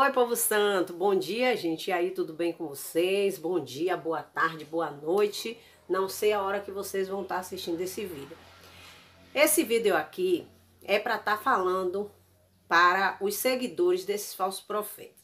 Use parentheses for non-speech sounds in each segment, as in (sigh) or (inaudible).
Oi, povo santo, bom dia, gente. E aí, tudo bem com vocês? Bom dia, boa tarde, boa noite. Não sei a hora que vocês vão estar assistindo esse vídeo. Esse vídeo aqui é para estar tá falando para os seguidores desses falsos profetas.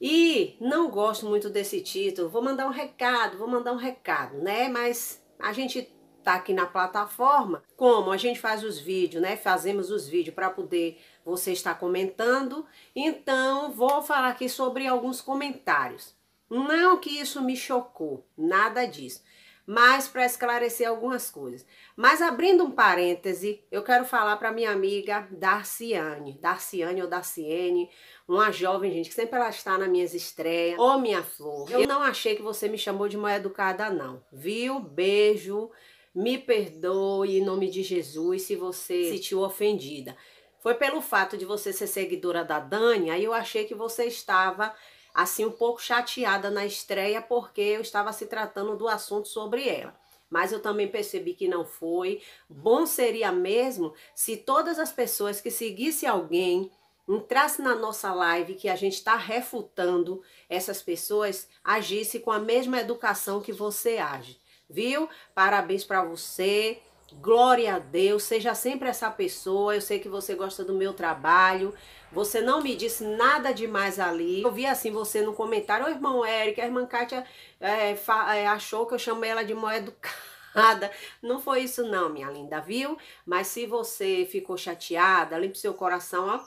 E não gosto muito desse título. Vou mandar um recado, vou mandar um recado, né? Mas a gente Tá aqui na plataforma, como a gente faz os vídeos, né? Fazemos os vídeos para poder você estar comentando. Então, vou falar aqui sobre alguns comentários. Não que isso me chocou, nada disso, mas para esclarecer algumas coisas. Mas abrindo um parêntese, eu quero falar para minha amiga Darciane, Darciane ou Darciene, uma jovem gente que sempre ela está nas minhas estreias. Ô oh, minha flor, eu não achei que você me chamou de mal educada não, viu? Beijo. Me perdoe em nome de Jesus se você se sentiu ofendida. Foi pelo fato de você ser seguidora da Dani, aí eu achei que você estava assim um pouco chateada na estreia porque eu estava se tratando do assunto sobre ela mas eu também percebi que não foi. Bom seria mesmo se todas as pessoas que seguissem alguém entrasse na nossa live que a gente está refutando essas pessoas, agisse com a mesma educação que você age viu? Parabéns para você. Glória a Deus, seja sempre essa pessoa. Eu sei que você gosta do meu trabalho. Você não me disse nada demais ali. Eu vi assim você no comentário: Ô irmão Érica, a irmã Kátia é, é, achou que eu chamei ela de mal educada. Não foi isso, não, minha linda, viu? Mas se você ficou chateada, limpe seu coração ó,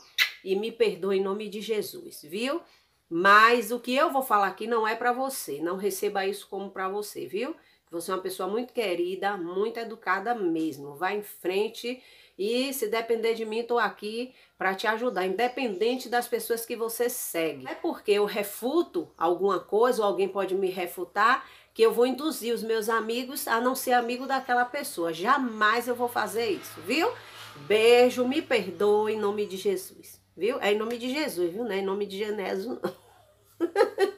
e me perdoe em nome de Jesus, viu? Mas o que eu vou falar aqui não é para você. Não receba isso como para você, viu? Você é uma pessoa muito querida, muito educada mesmo. Vá em frente e se depender de mim, estou aqui para te ajudar, independente das pessoas que você segue. Não é porque eu refuto alguma coisa ou alguém pode me refutar que eu vou induzir os meus amigos a não ser amigo daquela pessoa. Jamais eu vou fazer isso, viu? Beijo, me perdoe em nome de Jesus, viu? É em nome de Jesus, viu? Não é em nome de Genésio, não. (laughs)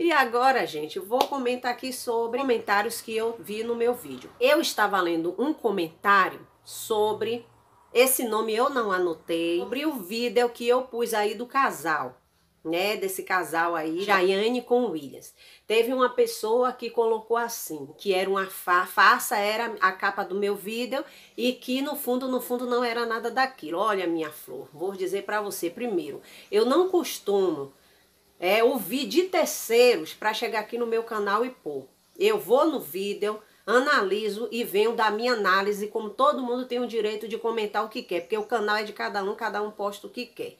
E agora, gente, vou comentar aqui sobre comentários que eu vi no meu vídeo. Eu estava lendo um comentário sobre esse nome eu não anotei, sobre o vídeo que eu pus aí do casal, né, desse casal aí, Jaiane com Williams. Teve uma pessoa que colocou assim, que era uma fa era a capa do meu vídeo e que no fundo, no fundo não era nada daquilo. Olha, minha flor, vou dizer para você primeiro, eu não costumo é, ouvir de terceiros para chegar aqui no meu canal e pôr. Eu vou no vídeo, analiso e venho da minha análise, como todo mundo tem o direito de comentar o que quer, porque o canal é de cada um, cada um posta o que quer.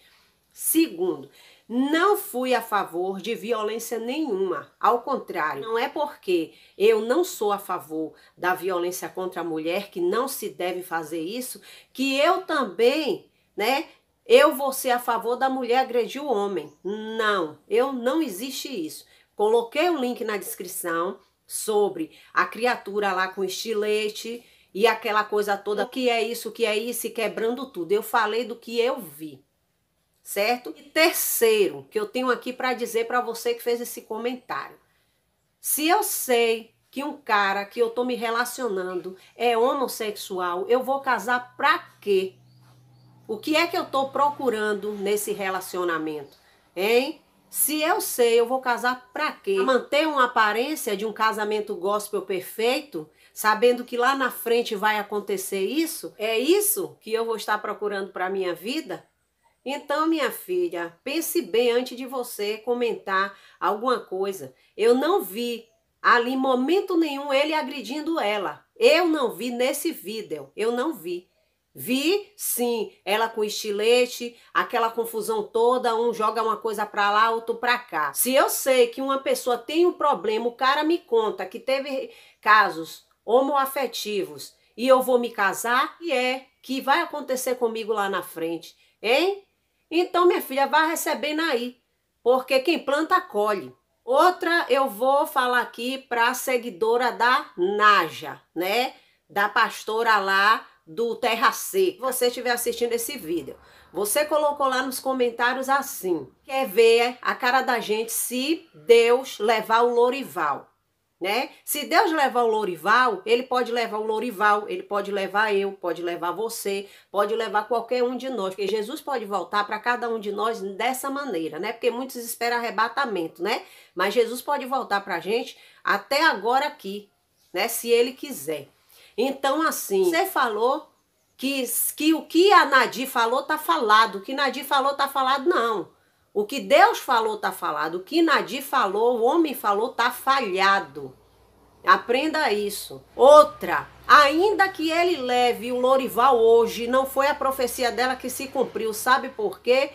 Segundo, não fui a favor de violência nenhuma. Ao contrário, não é porque eu não sou a favor da violência contra a mulher, que não se deve fazer isso, que eu também né, eu vou ser a favor da mulher agredir o homem. Não, eu não existe isso. Coloquei o link na descrição sobre a criatura lá com estilete e aquela coisa toda, o que é isso, o que é isso, quebrando tudo. Eu falei do que eu vi. Certo? E terceiro, que eu tenho aqui para dizer para você que fez esse comentário. Se eu sei que um cara que eu tô me relacionando é homossexual, eu vou casar pra quê? O que é que eu estou procurando nesse relacionamento? Hein? Se eu sei, eu vou casar para quê? Pra manter uma aparência de um casamento gospel perfeito, sabendo que lá na frente vai acontecer isso? É isso que eu vou estar procurando para minha vida? Então, minha filha, pense bem antes de você comentar alguma coisa. Eu não vi ali momento nenhum ele agredindo ela. Eu não vi nesse vídeo, eu não vi. Vi, sim, ela com estilete, aquela confusão toda, um joga uma coisa para lá, outro para cá. Se eu sei que uma pessoa tem um problema, o cara me conta que teve casos homoafetivos e eu vou me casar, e é que vai acontecer comigo lá na frente, hein? Então, minha filha, vá recebendo aí, porque quem planta colhe. Outra eu vou falar aqui para seguidora da Naja, né? Da pastora lá do Terra C, você estiver assistindo esse vídeo, você colocou lá nos comentários assim: quer ver a cara da gente se Deus levar o Lorival, né? Se Deus levar o Lorival, ele pode levar o Lorival, ele pode levar eu, pode levar você, pode levar qualquer um de nós, porque Jesus pode voltar para cada um de nós dessa maneira, né? Porque muitos esperam arrebatamento, né? Mas Jesus pode voltar para a gente até agora aqui, né? Se ele quiser. Então, assim. Você falou que, que o que a Nadir falou tá falado. O que Nadir falou tá falado, não. O que Deus falou tá falado. O que Nadir falou, o homem falou, tá falhado. Aprenda isso. Outra, ainda que ele leve o Lorival hoje, não foi a profecia dela que se cumpriu. Sabe por quê?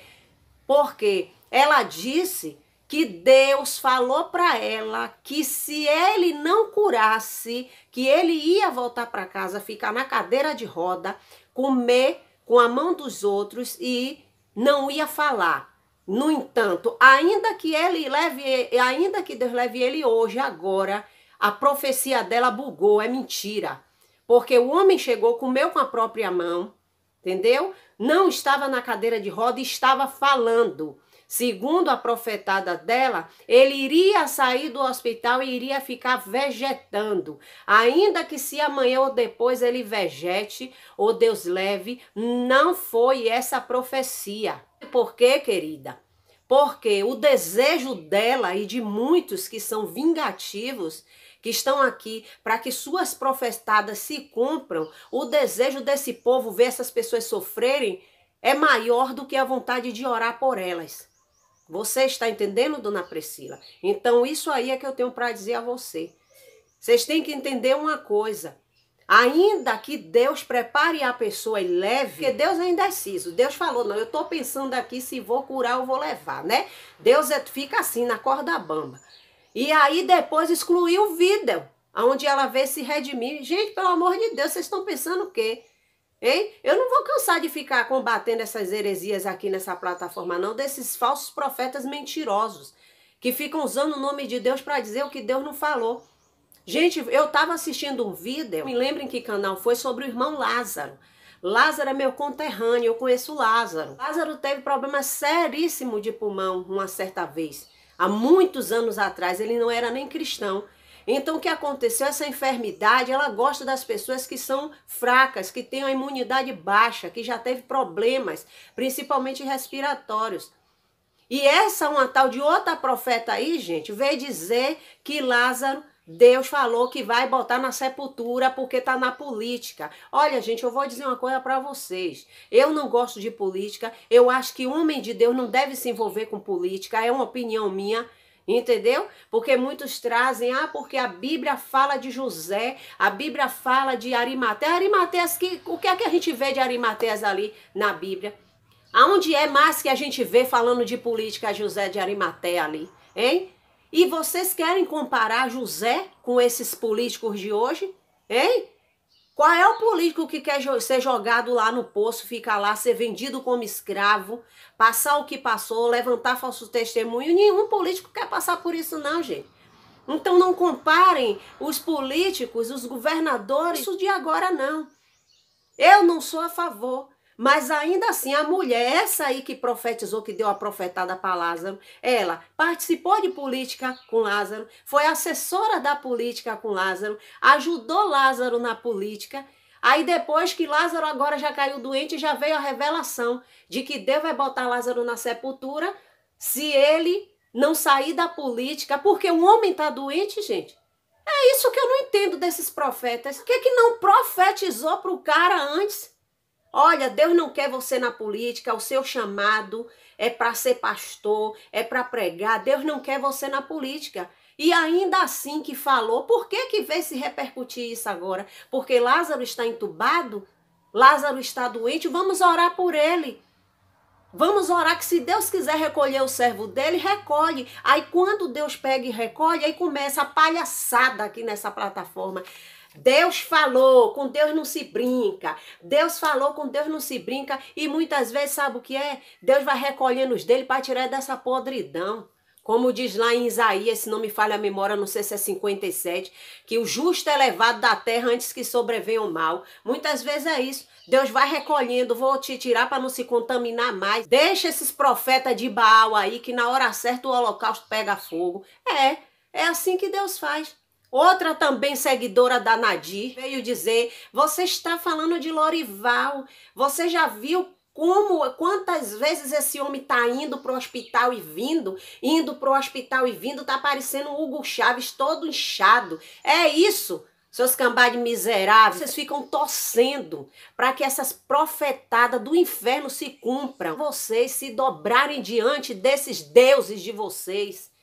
Porque ela disse que Deus falou para ela que se ele não curasse, que ele ia voltar para casa, ficar na cadeira de roda, comer com a mão dos outros e não ia falar. No entanto, ainda que ele leve, ainda que Deus leve ele hoje agora, a profecia dela bugou, é mentira. Porque o homem chegou, comeu com a própria mão, entendeu? Não estava na cadeira de roda, estava falando. Segundo a profetada dela, ele iria sair do hospital e iria ficar vegetando. Ainda que se amanhã ou depois ele vegete, ou Deus leve, não foi essa profecia. Por quê, querida? Porque o desejo dela e de muitos que são vingativos que estão aqui para que suas profetadas se cumpram, o desejo desse povo ver essas pessoas sofrerem é maior do que a vontade de orar por elas. Você está entendendo, dona Priscila? Então, isso aí é que eu tenho para dizer a você. Vocês têm que entender uma coisa. Ainda que Deus prepare a pessoa e leve, porque Deus é indeciso. Deus falou: não, eu estou pensando aqui se vou curar ou vou levar, né? Deus é, fica assim, na corda bamba. E aí depois excluiu o vídeo, onde ela vê se redimir. Gente, pelo amor de Deus, vocês estão pensando o quê? Hein? Eu não vou cansar de ficar combatendo essas heresias aqui nessa plataforma, não, desses falsos profetas mentirosos que ficam usando o nome de Deus para dizer o que Deus não falou. Gente, eu estava assistindo um vídeo, me lembrem que canal foi, sobre o irmão Lázaro. Lázaro é meu conterrâneo, eu conheço Lázaro. Lázaro teve problema seríssimo de pulmão uma certa vez. Há muitos anos atrás, ele não era nem cristão. Então o que aconteceu? Essa enfermidade, ela gosta das pessoas que são fracas, que têm a imunidade baixa, que já teve problemas, principalmente respiratórios. E essa uma tal de outra profeta aí, gente, veio dizer que Lázaro Deus falou que vai botar na sepultura porque tá na política. Olha, gente, eu vou dizer uma coisa para vocês. Eu não gosto de política. Eu acho que o homem de Deus não deve se envolver com política. É uma opinião minha. Entendeu? Porque muitos trazem, ah, porque a Bíblia fala de José, a Bíblia fala de Arimateia. Arimateias, que, o que é que a gente vê de Arimateias ali na Bíblia? Aonde é mais que a gente vê falando de política José de Arimateia ali? Hein? E vocês querem comparar José com esses políticos de hoje? Hein? Qual é o político que quer ser jogado lá no poço, ficar lá, ser vendido como escravo, passar o que passou, levantar falso testemunho? Nenhum político quer passar por isso, não, gente. Então não comparem os políticos, os governadores, isso de agora, não. Eu não sou a favor mas ainda assim, a mulher, essa aí que profetizou, que deu a profetada para Lázaro, ela participou de política com Lázaro, foi assessora da política com Lázaro, ajudou Lázaro na política. Aí depois que Lázaro agora já caiu doente, já veio a revelação de que Deus vai botar Lázaro na sepultura se ele não sair da política, porque o homem está doente, gente. É isso que eu não entendo desses profetas. Por que, é que não profetizou para o cara antes? Olha, Deus não quer você na política, o seu chamado é para ser pastor, é para pregar. Deus não quer você na política. E ainda assim que falou, por que que vem se repercutir isso agora? Porque Lázaro está entubado, Lázaro está doente, vamos orar por ele. Vamos orar que se Deus quiser recolher o servo dele, recolhe. Aí quando Deus pega e recolhe, aí começa a palhaçada aqui nessa plataforma. Deus falou, com Deus não se brinca. Deus falou, com Deus não se brinca. E muitas vezes, sabe o que é? Deus vai recolhendo os dele para tirar dessa podridão. Como diz lá em Isaías, se não me falha a memória, não sei se é 57, que o justo é levado da terra antes que sobrevenha o mal. Muitas vezes é isso. Deus vai recolhendo, vou te tirar para não se contaminar mais. Deixa esses profetas de Baal aí, que na hora certa o holocausto pega fogo. É, é assim que Deus faz. Outra também seguidora da Nadir veio dizer: "Você está falando de Lorival. Você já viu como quantas vezes esse homem tá indo pro hospital e vindo, indo pro hospital e vindo, tá parecendo o Hugo Chaves todo inchado. É isso. Seus cambá miseráveis, vocês ficam torcendo para que essas profetadas do inferno se cumpram. Vocês se dobrarem diante desses deuses de vocês.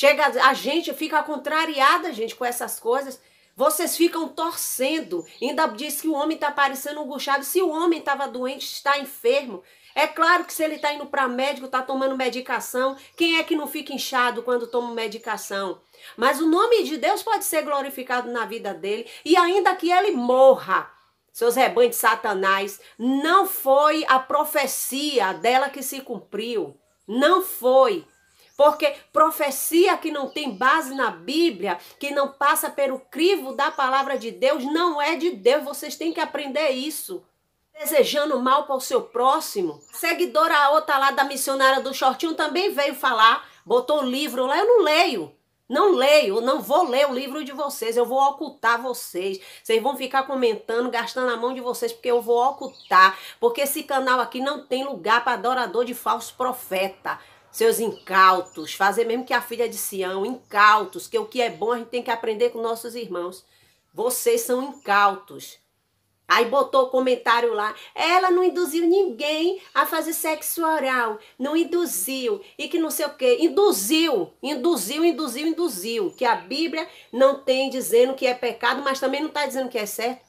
Chega, a gente fica contrariada, gente, com essas coisas. Vocês ficam torcendo. Ainda diz que o homem está parecendo angustiado. Se o homem estava doente, está enfermo. É claro que se ele está indo para médico, está tomando medicação, quem é que não fica inchado quando toma medicação? Mas o nome de Deus pode ser glorificado na vida dele e ainda que ele morra. Seus rebanhos de Satanás, não foi a profecia dela que se cumpriu. Não foi. Porque profecia que não tem base na Bíblia, que não passa pelo crivo da palavra de Deus, não é de Deus. Vocês têm que aprender isso desejando mal para o seu próximo. Seguidora outra lá da missionária do Shortinho também veio falar, botou o livro lá, eu não leio. Não leio, não vou ler o livro de vocês, eu vou ocultar vocês. Vocês vão ficar comentando, gastando a mão de vocês, porque eu vou ocultar. Porque esse canal aqui não tem lugar para adorador de falso profeta seus incautos, fazer mesmo que a filha de Sião, incautos, que o que é bom a gente tem que aprender com nossos irmãos. Vocês são incautos. Aí botou o comentário lá. Ela não induziu ninguém a fazer sexo oral. Não induziu. E que não sei o quê. Induziu. Induziu, induziu, induziu. Que a Bíblia não tem dizendo que é pecado, mas também não está dizendo que é certo.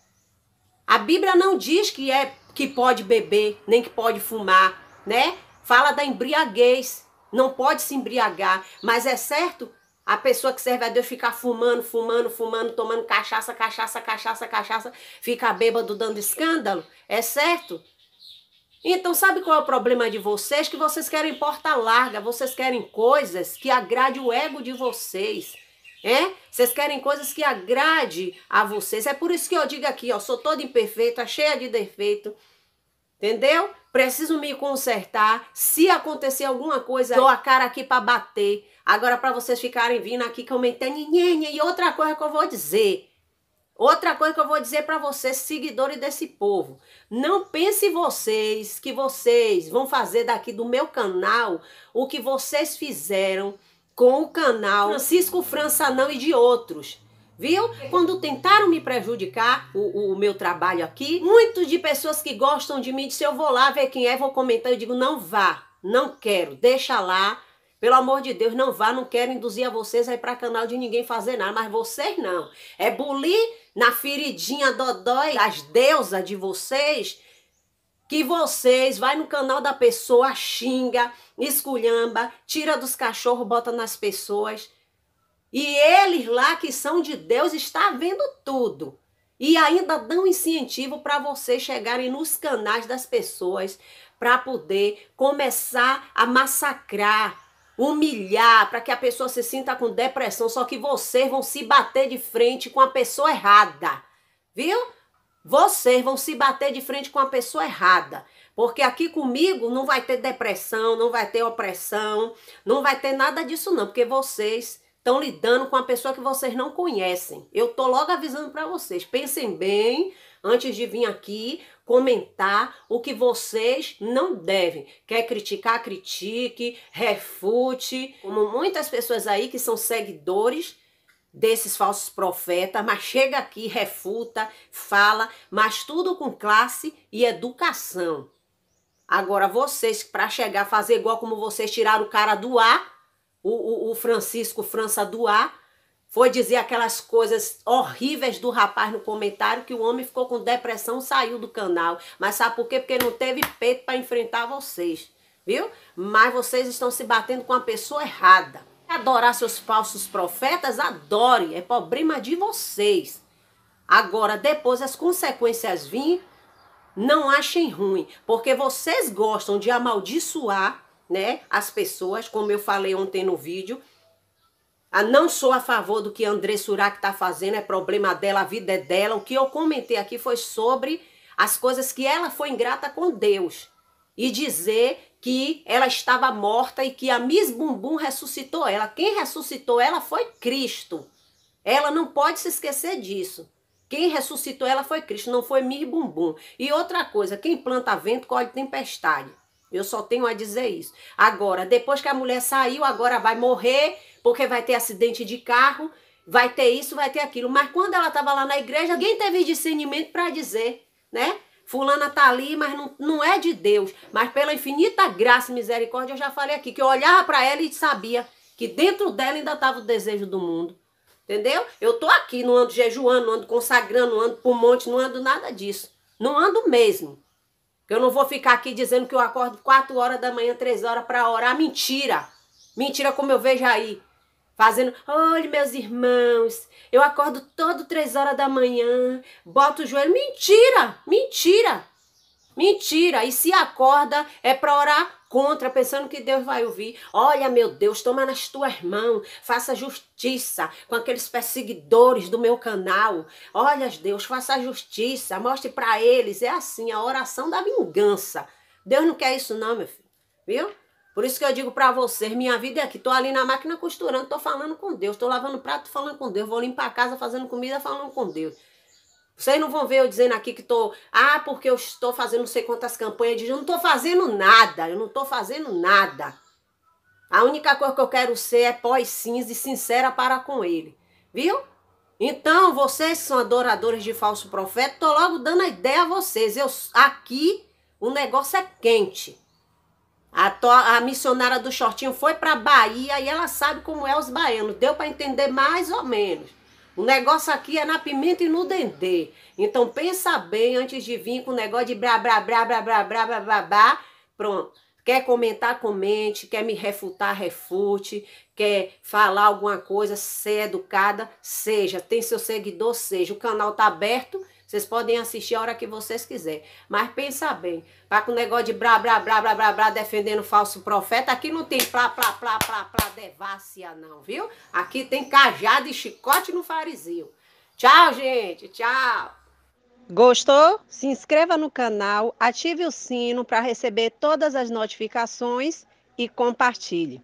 A Bíblia não diz que é que pode beber, nem que pode fumar, né? Fala da embriaguez não pode se embriagar, mas é certo a pessoa que serve a Deus ficar fumando, fumando, fumando, tomando cachaça, cachaça, cachaça, cachaça, fica bêbado dando escândalo, é certo? Então, sabe qual é o problema de vocês? Que vocês querem porta larga, vocês querem coisas que agrade o ego de vocês. É? Vocês querem coisas que agrade a vocês. É por isso que eu digo aqui, ó, sou toda imperfeita, cheia de defeito. Entendeu? Preciso me consertar. Se acontecer alguma coisa, tô a cara aqui para bater. Agora, para vocês ficarem vindo aqui comentando, e outra coisa que eu vou dizer. Outra coisa que eu vou dizer para vocês, seguidores desse povo, não pense vocês que vocês vão fazer daqui do meu canal o que vocês fizeram com o canal Francisco França não e de outros viu? Quando tentaram me prejudicar o, o meu trabalho aqui, muitos de pessoas que gostam de mim se eu vou lá ver quem é, vou comentar, eu digo, não vá, não quero, deixa lá. Pelo amor de Deus, não vá, não quero induzir a vocês a ir para canal de ninguém fazer nada, mas vocês não. É bulir na feridinha dodói das deusas de vocês que vocês vai no canal da pessoa, xinga, esculhamba, tira dos cachorros, bota nas pessoas. E eles lá que são de Deus está vendo tudo. E ainda dão incentivo para vocês chegarem nos canais das pessoas para poder começar a massacrar, humilhar, para que a pessoa se sinta com depressão. Só que vocês vão se bater de frente com a pessoa errada, viu? Vocês vão se bater de frente com a pessoa errada. Porque aqui comigo não vai ter depressão, não vai ter opressão, não vai ter nada disso, não. Porque vocês estão lidando com uma pessoa que vocês não conhecem. Eu tô logo avisando para vocês. Pensem bem antes de vir aqui comentar o que vocês não devem. Quer criticar, critique, refute. Como muitas pessoas aí que são seguidores desses falsos profetas, mas chega aqui, refuta, fala, mas tudo com classe e educação. Agora vocês para chegar a fazer igual como vocês tiraram o cara do ar, o, o, o Francisco França Duá foi dizer aquelas coisas horríveis do rapaz no comentário que o homem ficou com depressão, saiu do canal. Mas sabe por quê? Porque não teve peito para enfrentar vocês, viu? Mas vocês estão se batendo com a pessoa errada. Adorar seus falsos profetas, adore, é problema de vocês. Agora, depois as consequências virem, não achem ruim, porque vocês gostam de amaldiçoar né, as pessoas, como eu falei ontem no vídeo. A não sou a favor do que André Surak está fazendo, é problema dela, a vida é dela. O que eu comentei aqui foi sobre as coisas que ela foi ingrata com Deus e dizer que ela estava morta e que a Miss Bumbum ressuscitou ela. Quem ressuscitou ela foi Cristo. Ela não pode se esquecer disso. Quem ressuscitou ela foi Cristo, não foi Miss Bumbum. E outra coisa, quem planta vento colhe tempestade. Eu só tenho a dizer isso. Agora, depois que a mulher saiu, agora vai morrer, porque vai ter acidente de carro, vai ter isso, vai ter aquilo. Mas quando ela estava lá na igreja, ninguém teve discernimento para dizer, né? Fulana tá ali, mas não, não é de Deus. Mas pela infinita graça e misericórdia, eu já falei aqui, que eu olhava para ela e sabia que dentro dela ainda estava o desejo do mundo. Entendeu? Eu tô aqui, não ando jejuando, não ando consagrando, não ando por monte, não ando nada disso. Não ando mesmo. Eu não vou ficar aqui dizendo que eu acordo 4 horas da manhã, 3 horas para orar. Mentira! Mentira, como eu vejo aí. Fazendo, olha meus irmãos, eu acordo todo 3 horas da manhã, boto o joelho. Mentira! Mentira! Mentira! E se acorda é para orar contra, pensando que Deus vai ouvir. Olha, meu Deus, toma nas tuas mãos, faça justiça com aqueles perseguidores do meu canal. Olha, Deus, faça justiça, mostre para eles. É assim, a oração da vingança. Deus não quer isso, não, meu filho. Viu? Por isso que eu digo para vocês, minha vida é aqui, tô ali na máquina costurando, tô falando com Deus, tô lavando prato, falando com Deus, vou limpar a casa fazendo comida, falando com Deus. Vocês não vão ver eu dizendo aqui que estou, ah, porque eu estou fazendo não sei quantas campanhas de. Eu não estou fazendo nada, eu não estou fazendo nada. A única coisa que eu quero ser é pós-cinza e sincera para com ele. Viu? Então, vocês são adoradores de falso profeta, estou logo dando a ideia a vocês. Eu, aqui o negócio é quente. A, to, a missionária do shortinho foi para Bahia e ela sabe como é os baianos. Deu para entender mais ou menos. O negócio aqui é na pimenta e no dendê. Então pensa bem antes de vir com o negócio de blá blá blá blá blá blá blá blá blá. Pronto. Quer comentar, comente. Quer me refutar, refute. Quer falar alguma coisa, ser educada, seja. Tem seu seguidor, seja. O canal tá aberto vocês podem assistir a hora que vocês quiserem. Mas pensa bem, para tá com o negócio de blá, blá, blá, blá, blá, blá, defendendo falso profeta, aqui não tem plá, plá, plá, plá, plá, devassia não, viu? Aqui tem cajado e chicote no fariseu. Tchau, gente, tchau. Gostou? Se inscreva no canal, ative o sino para receber todas as notificações e compartilhe.